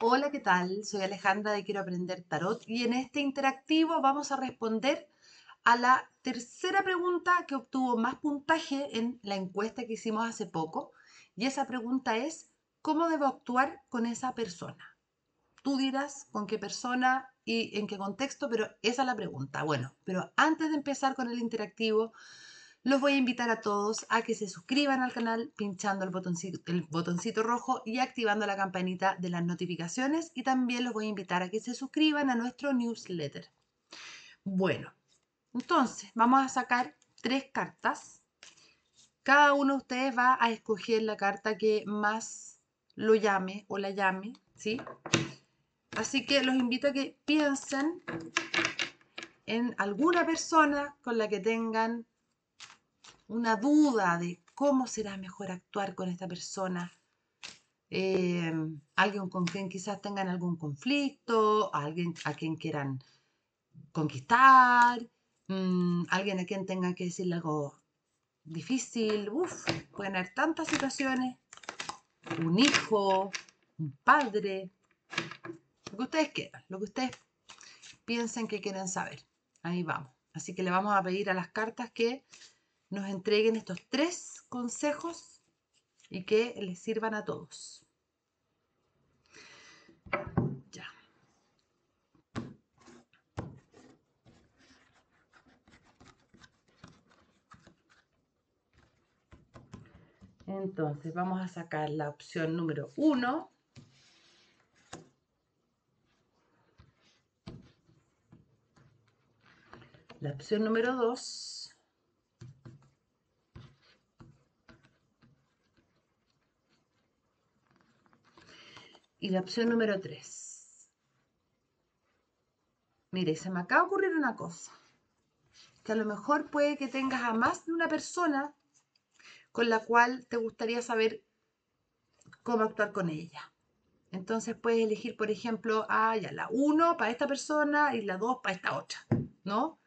Hola, ¿qué tal? Soy Alejandra de Quiero Aprender Tarot y en este interactivo vamos a responder a la tercera pregunta que obtuvo más puntaje en la encuesta que hicimos hace poco. Y esa pregunta es, ¿cómo debo actuar con esa persona? Tú dirás con qué persona y en qué contexto, pero esa es la pregunta. Bueno, pero antes de empezar con el interactivo, los voy a invitar a todos a que se suscriban al canal pinchando el botoncito, el botoncito rojo y activando la campanita de las notificaciones y también los voy a invitar a que se suscriban a nuestro newsletter. Bueno, entonces vamos a sacar tres cartas. Cada uno de ustedes va a escoger la carta que más lo llame o la llame, ¿sí? Así que los invito a que piensen en alguna persona con la que tengan una duda de cómo será mejor actuar con esta persona. Eh, alguien con quien quizás tengan algún conflicto, alguien a quien quieran conquistar, mm, alguien a quien tengan que decirle algo difícil, Uf, pueden haber tantas situaciones, un hijo, un padre, lo que ustedes quieran, lo que ustedes piensen que quieren saber. Ahí vamos. Así que le vamos a pedir a las cartas que nos entreguen estos tres consejos y que les sirvan a todos. Entonces vamos a sacar la opción número uno La opción número dos Y la opción número 3. Mire, se me acaba de ocurrir una cosa. Que a lo mejor puede que tengas a más de una persona con la cual te gustaría saber cómo actuar con ella. Entonces puedes elegir, por ejemplo, ah, a la 1 para esta persona y la 2 para esta otra, ¿no?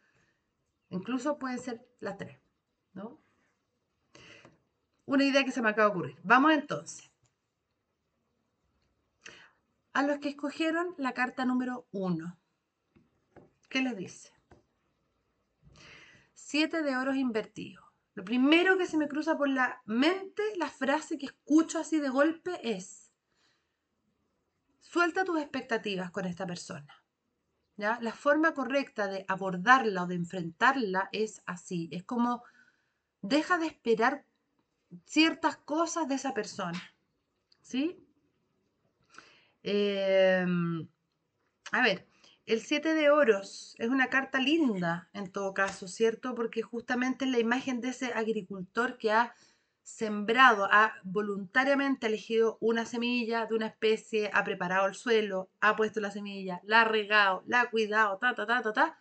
Incluso pueden ser las 3, ¿no? Una idea que se me acaba de ocurrir. Vamos entonces a los que escogieron la carta número 1. ¿Qué les dice? Siete de oros invertidos. Lo primero que se me cruza por la mente, la frase que escucho así de golpe es, suelta tus expectativas con esta persona. ¿Ya? La forma correcta de abordarla o de enfrentarla es así. Es como, deja de esperar ciertas cosas de esa persona. ¿Sí? Em, a ver, el 7 de oros es una carta linda en todo caso, ¿cierto? Porque justamente es la imagen de ese agricultor que ha sembrado, ha voluntariamente elegido una semilla de una especie, ha preparado el suelo, ha puesto la semilla, la ha regado, la ha cuidado, ta, ta, ta, ta, ta.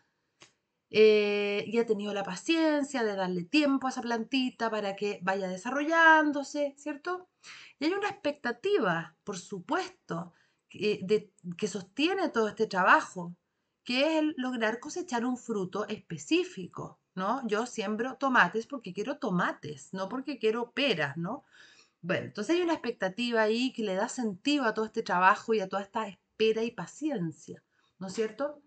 Eh, y ha tenido la paciencia de darle tiempo a esa plantita para que vaya desarrollándose, ¿cierto? Y hay una expectativa, por supuesto, que, sostiene todo este trabajo, que es el lograr cosechar un fruto específico, ¿no? Yo siembro tomates porque quiero tomates, no porque quiero peras, ¿no? Bueno, entonces hay una expectativa ahí que le da sentido a todo este trabajo y a toda esta espera y paciencia, ¿no es cierto?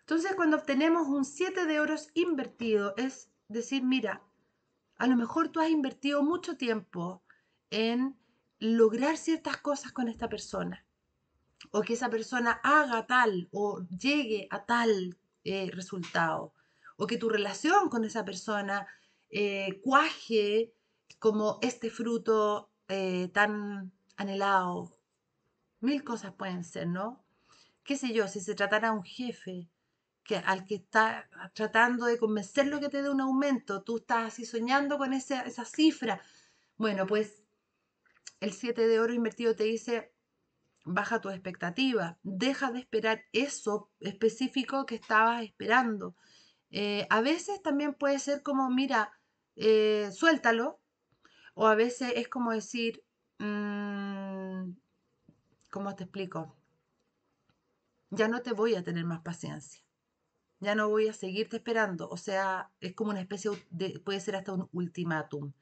Entonces, cuando obtenemos un 7 de oros invertido, es decir, mira, a lo mejor tú has invertido mucho tiempo en lograr ciertas cosas con esta persona o que esa persona haga tal o llegue a tal eh, resultado, o que tu relación con esa persona eh, cuaje como este fruto eh, tan anhelado. Mil cosas pueden ser, ¿no? ¿Qué sé yo? Si se tratara un jefe que, al que está tratando de convencerlo que te dé un aumento, tú estás así soñando con esa cifra. Bueno, pues el 7 de oro invertido te dice, baja tu expectativa, deja de esperar eso específico que estabas esperando. Eh, a veces también puede ser como, mira, eh, suéltalo, o a veces es como decir, mm, ¿cómo te explico? Ya no te voy a tener más paciencia ya no voy a seguirte esperando. O sea, es como una especie de, puede ser hasta un ultimátum.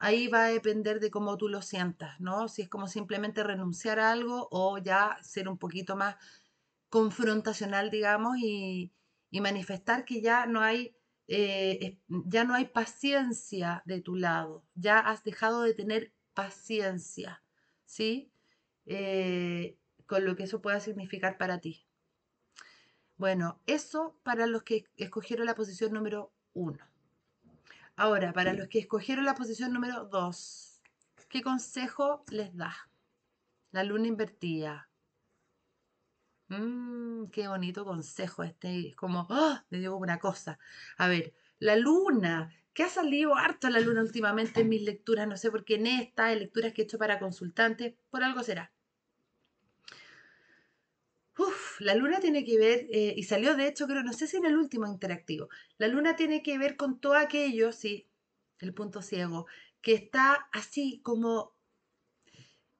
Ahí va a depender de cómo tú lo sientas, ¿no? Si es como simplemente renunciar a algo o ya ser un poquito más confrontacional, digamos, y, manifestar que ya no hay... Eh, ya no hay paciencia de tu lado, ya has dejado de tener paciencia, ¿sí? Eh, con lo que eso pueda significar para ti. Bueno, eso para los que escogieron la posición número uno. Ahora, para los que escogieron la posición número dos, ¿qué consejo les da? La luna invertida. Mmm, qué bonito consejo este. Es como, ¡oh! me digo una cosa. A ver, la luna, ¿Qué ha salido harto la luna últimamente en mis lecturas, no sé por qué en esta, en lecturas que he hecho para consultantes, por algo será la luna tiene que ver, eh, y salió de hecho, creo, no sé si en el último interactivo, la luna tiene que ver con todo aquello, sí, el punto ciego, que está así como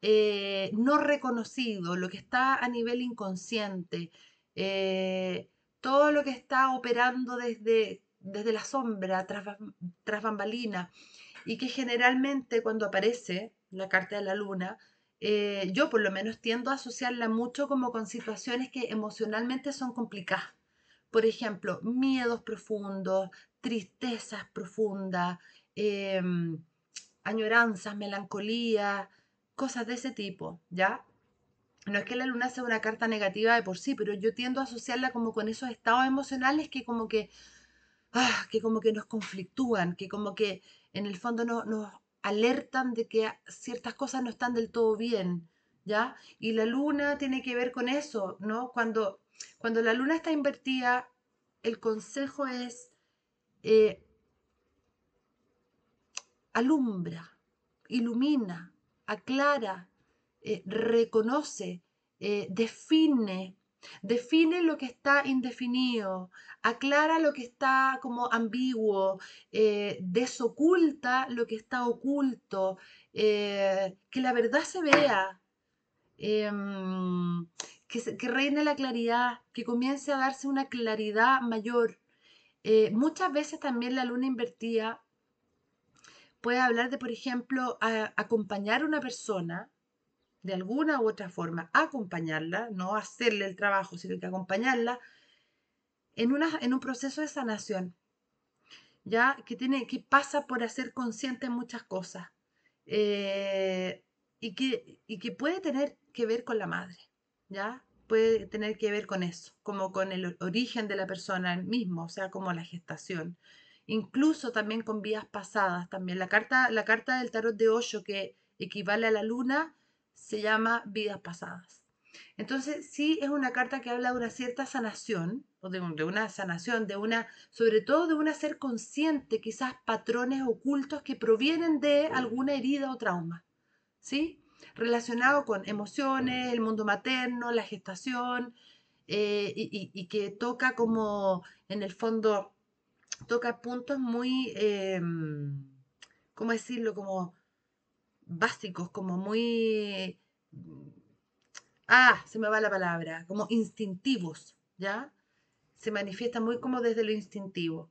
eh, no reconocido, lo que está a nivel inconsciente, eh, todo lo que está operando desde, desde la sombra, tras, tras bambalina, y que generalmente cuando aparece la carta de la luna, eh, yo por lo menos tiendo a asociarla mucho como con situaciones que emocionalmente son complicadas. Por ejemplo, miedos profundos, tristezas profundas, em, añoranzas, melancolía, cosas de ese tipo, ¿ya? No es que la luna sea una carta negativa de por sí, pero yo tiendo a asociarla como con esos estados emocionales que como que, ah, que como que nos conflictúan, que como que en el fondo no, nos alertan de que ciertas cosas no están del todo bien, ¿ya? Y la luna tiene que ver con eso, ¿no? Cuando, cuando la luna está invertida, el consejo es eh, alumbra, ilumina, aclara, eh, reconoce, eh, define, define lo que está indefinido, aclara lo que está como ambiguo, eh, desoculta lo que está oculto, eh, que la verdad se vea, em, que, reine la claridad, que comience a darse una claridad mayor. Eh, muchas veces también la luna invertida puede hablar de, por ejemplo, acompañar a una persona de alguna u otra forma, acompañarla, no hacerle el trabajo, sino que acompañarla en, una, en un proceso de sanación, ya que, tiene, que pasa por hacer consciente muchas cosas eh, y, que, que puede tener que ver con la madre, ya puede tener que ver con eso, como con el origen de la persona mismo, o sea, como la gestación. Incluso también con vías pasadas, también la carta, la carta del tarot de hoyo que equivale a la luna, se llama Vidas Pasadas. Entonces, sí es una carta que habla de una cierta sanación, o de, una sanación, de una, sobre todo de una ser consciente, quizás patrones ocultos que provienen de alguna herida o trauma, ¿sí? Relacionado con emociones, el mundo materno, la gestación, eh, y, que toca como, en el fondo, toca puntos muy, em, ¿cómo decirlo? Como básicos, como muy... Ah, se me va la palabra, como instintivos, ¿ya? Se manifiesta muy como desde lo instintivo.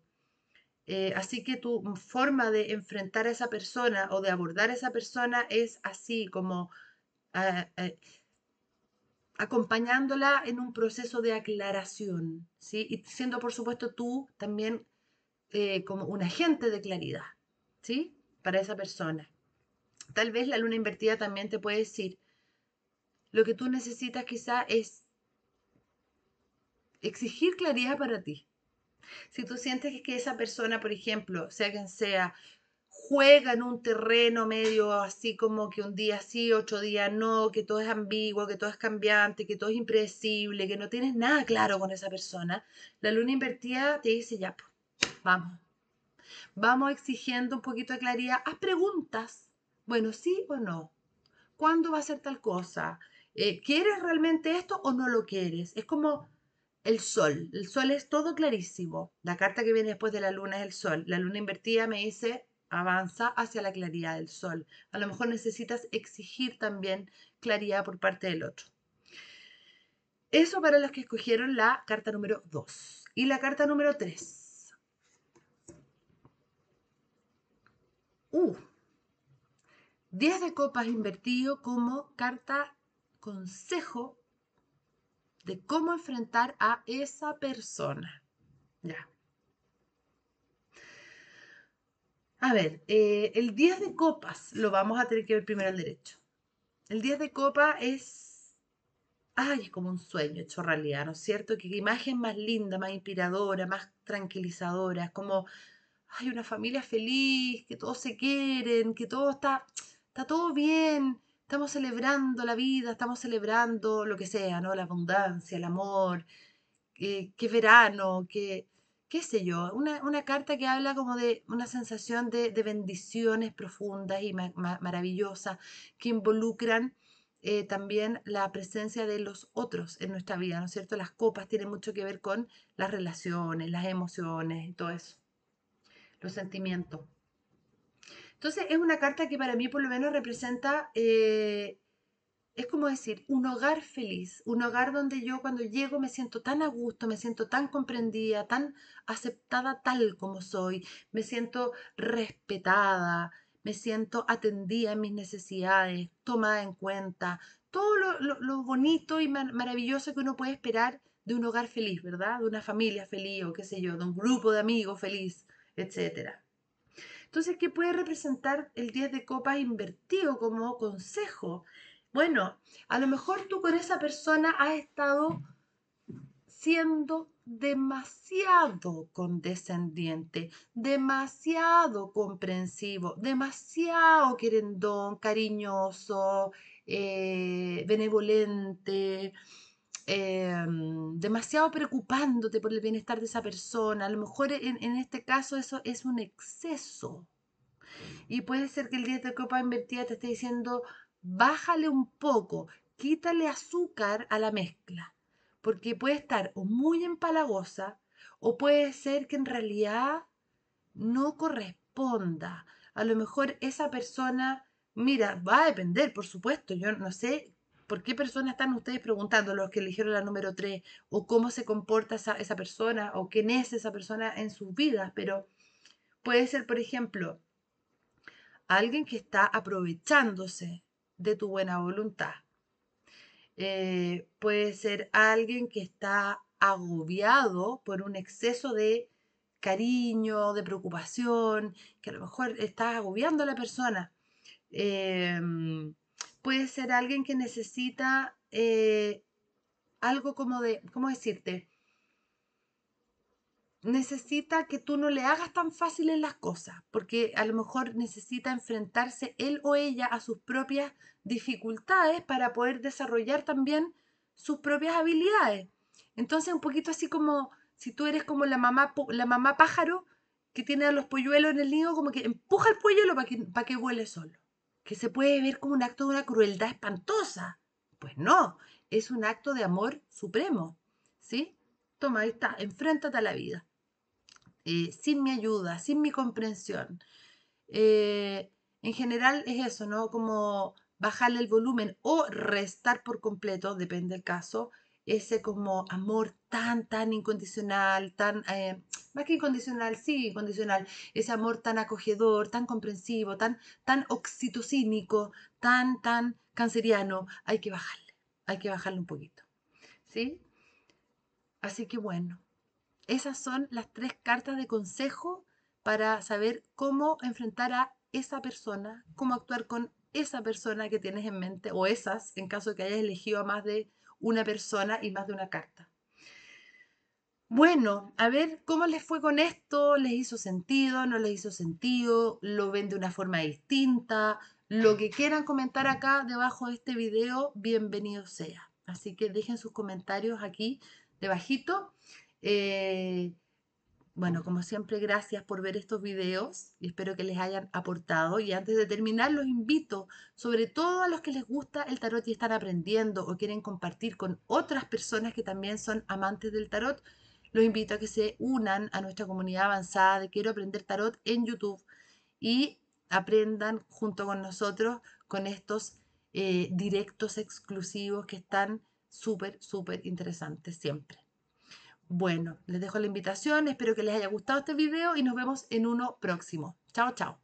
Eh, así que tu forma de enfrentar a esa persona o de abordar a esa persona es así, como ah, eh, acompañándola en un proceso de aclaración, ¿sí? Y siendo, por supuesto, tú también eh, como un agente de claridad, ¿sí? Para esa persona. Tal vez la luna invertida también te puede decir, lo que tú necesitas quizá es exigir claridad para ti. Si tú sientes que esa persona, por ejemplo, sea quien sea, juega en un terreno medio así como que un día sí, ocho días no, que todo es ambiguo, que todo es cambiante, que todo es impredecible, que no tienes nada claro con esa persona, la luna invertida te dice ya, pues, vamos. Vamos exigiendo un poquito de claridad, haz preguntas, bueno, sí o no. ¿Cuándo va a ser tal cosa? Eh, ¿Quieres realmente esto o no lo quieres? Es como el sol. El sol es todo clarísimo. La carta que viene después de la luna es el sol. La luna invertida me dice, avanza hacia la claridad del sol. A lo mejor necesitas exigir también claridad por parte del otro. Eso para los que escogieron la carta número 2. Y la carta número 3. Uh, 10 de copas invertido como carta consejo de cómo enfrentar a esa persona. Ya. A ver, eh, el 10 de copas lo vamos a tener que ver primero al derecho. El 10 de copas es, ay, es como un sueño hecho realidad, ¿no es cierto? Que imagen más linda, más inspiradora, más tranquilizadora, como, hay una familia feliz, que todos se quieren, que todo está está todo bien, estamos celebrando la vida, estamos celebrando lo que sea, ¿no? La abundancia, el amor, eh, qué verano, qué, qué sé yo. Una, carta que habla como de una sensación de, bendiciones profundas y maravillosas que involucran eh, también la presencia de los otros en nuestra vida, ¿no es cierto? Las copas tienen mucho que ver con las relaciones, las emociones y todo eso, los sentimientos. Entonces es una carta que para mí por lo menos representa, eh, es como decir, un hogar feliz, un hogar donde yo cuando llego me siento tan a gusto, me siento tan comprendida, tan aceptada tal como soy, me siento respetada, me siento atendida en mis necesidades, tomada en cuenta, todo lo, bonito y maravilloso que uno puede esperar de un hogar feliz, ¿verdad? De una familia feliz o qué sé yo, de un grupo de amigos feliz, etcétera. Entonces, ¿qué puede representar el 10 de copas invertido como consejo? Bueno, a lo mejor tú con esa persona has estado siendo demasiado condescendiente, demasiado comprensivo, demasiado querendón, cariñoso, eh, benevolente, Em, demasiado preocupándote por el bienestar de esa persona. A lo mejor en, este caso eso es un exceso. Y puede ser que el día de copa invertida te esté diciendo, bájale un poco, quítale azúcar a la mezcla, porque puede estar o muy empalagosa o puede ser que en realidad no corresponda. A lo mejor esa persona, mira, va a depender, por supuesto, yo no sé ¿Por qué personas están ustedes preguntando, los que eligieron la número 3? ¿O cómo se comporta esa, esa persona? ¿O quién es esa persona en sus vidas? Pero puede ser, por ejemplo, alguien que está aprovechándose de tu buena voluntad. Eh, puede ser alguien que está agobiado por un exceso de cariño, de preocupación, que a lo mejor está agobiando a la persona. Em, puede ser alguien que necesita eh, algo como de, ¿cómo decirte? Necesita que tú no le hagas tan fáciles las cosas, porque a lo mejor necesita enfrentarse él o ella a sus propias dificultades para poder desarrollar también sus propias habilidades. Entonces, un poquito así como si tú eres como la mamá, la mamá pájaro que tiene a los polluelos en el nido, como que empuja el polluelo para que, para que vuele solo que se puede ver como un acto de una crueldad espantosa. Pues no, es un acto de amor supremo, ¿sí? Toma, ahí está, enfréntate a la vida, eh, sin mi ayuda, sin mi comprensión. Eh, en general es eso, ¿no? Como bajarle el volumen o restar por completo, depende del caso, ese como amor tan, tan incondicional, tan, eh, más que incondicional, sí, incondicional, ese amor tan acogedor, tan comprensivo, tan, tan oxitocínico, tan, tan canceriano, hay que bajarle, hay que bajarle un poquito, ¿sí? Así que bueno, esas son las tres cartas de consejo para saber cómo enfrentar a esa persona, cómo actuar con esa persona que tienes en mente o esas, en caso de que hayas elegido a más de una persona y más de una carta. Bueno, a ver cómo les fue con esto, les hizo sentido, no les hizo sentido, lo ven de una forma distinta, lo que quieran comentar acá debajo de este video, bienvenido sea. Así que dejen sus comentarios aquí debajito. Eh, bueno, como siempre, gracias por ver estos videos y espero que les hayan aportado. Y antes de terminar, los invito, sobre todo a los que les gusta el tarot y están aprendiendo o quieren compartir con otras personas que también son amantes del tarot, los invito a que se unan a nuestra comunidad avanzada de Quiero Aprender Tarot en YouTube y aprendan junto con nosotros con estos eh, directos exclusivos que están súper, súper interesantes siempre. Bueno, les dejo la invitación, espero que les haya gustado este video y nos vemos en uno próximo. Chao, chao.